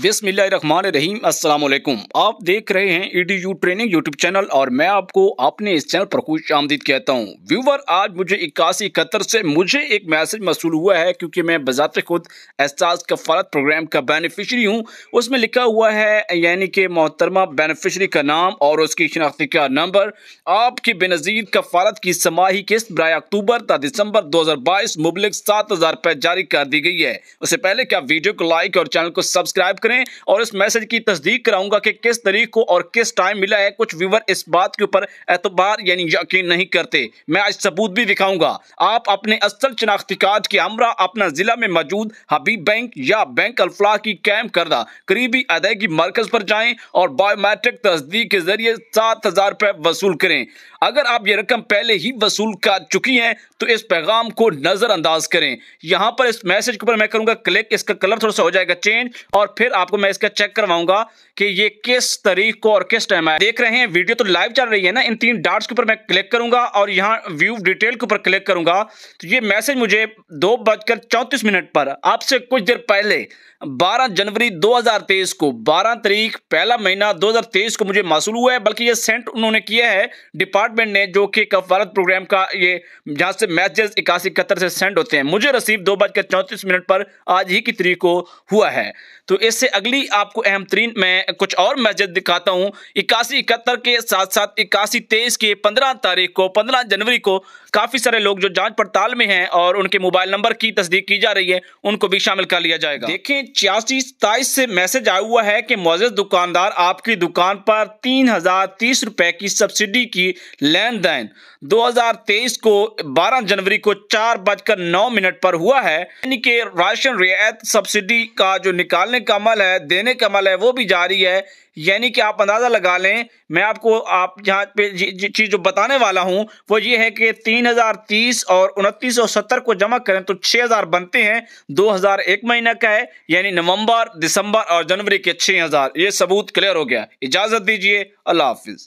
बिसमान अस्सलाम वालेकुम आप देख रहे हैं ईडीयू ट्रेनिंग यूट्यूब चैनल और मैं आपको अपने इस चैनल पर खुश आमदीद कहता हूँ व्यूवर आज मुझे इक्यासी इकहत्तर से मुझे एक मैसेज मसूल हुआ है क्योंकि मैं बजात खुद एहसास कफालत प्रोग्राम का बेनिफिशरी हूँ उसमें लिखा हुआ है यानी कि मोहतरमा बेनिफिशरी का नाम और उसकी शिनाख्ती का नंबर आपकी बेनज़ीर कफालत की समाही किस्त बर अक्टूबर ता दिसंबर दो हज़ार बाईस मुबलिक सात हज़ार रुपए जारी कर दी गई है उससे पहले क्या वीडियो को लाइक और चैनल को सब्सक्राइब करें और इस मैसेज की तस्दीक कराऊंगा कि किस तरीक को और किस टाइम मिला है कुछ व्यूवर इस बात के ऊपर एतबार यानी यकीन नहीं करते मैं आज सबूत भी दिखाऊंगा आप अपने असल शनाख्ती कार्ड के अमरा अपना जिला में मौजूद हबीब बैंक या बैंक अल्फला की कैम करदा करीबी अदायगी मरकज पर जाए और बायोमेट्रिक तस्दीक के जरिए सात हजार रुपए वसूल करें अगर आप ये रकम पहले ही वसूल कर चुकी हैं तो इस पैगाम को नजरअंदाज करें यहां पर इस मैसेज के ऊपर मैं करूंगा क्लिक इसका कलर थोड़ा सा हो जाएगा चेंज और फिर आपको मैं इसका चेक करवाऊंगा कि ये किस तारीख को और किस टाइम है देख रहे हैं वीडियो तो लाइव चल रही है ना इन तीन डार्ट्स के ऊपर मैं क्लिक करूंगा और यहाँ व्यू डिटेल के ऊपर क्लिक करूंगा तो ये मैसेज मुझे दो बजकर चौंतीस मिनट पर आपसे कुछ देर पहले 12 जनवरी 2023 को 12 तारीख पहला महीना 2023 को मुझे मासूल हुआ है बल्कि ये सेंट उन्होंने किया है डिपार्टमेंट ने जो कि कफारत प्रोग्राम का ये जहाँ से मैसेज इक्यासी इकहत्तर से सेंड होते हैं मुझे रसीद दो बजकर चौंतीस मिनट पर आज ही की तारीख को हुआ है तो इससे अगली आपको अहम तरीन मैं कुछ और मैसेज दिखाता हूँ इक्यासी इकहत्तर के साथ साथ इक्यासी तेईस के पंद्रह तारीख को पंद्रह जनवरी को काफ़ी सारे लोग जो जांच पड़ताल में हैं और उनके मोबाइल नंबर की तस्दीक की जा रही है उनको भी शामिल कर लिया जाएगा देखें छियासी सताइस से मैसेज आया हुआ है कि मोजिज दुकानदार आपकी दुकान पर तीन हजार तीस रुपए की सब्सिडी की लेन देन दो हजार तेईस को बारह जनवरी को चार बजकर नौ मिनट पर हुआ है यानी कि राशन रियायत सब्सिडी का जो निकालने का अमल है देने का अमल है वो भी जारी है यानी कि आप अंदाज़ा लगा लें मैं आपको आप जहाँ पे चीज़ जो बताने वाला हूं वो ये है कि 3030 और उनतीस सौ सत्तर को जमा करें तो 6000 बनते हैं हजार एक महीना का है यानी नवंबर दिसंबर और जनवरी के 6000 ये सबूत क्लियर हो गया इजाज़त दीजिए अल्लाह हाफिज़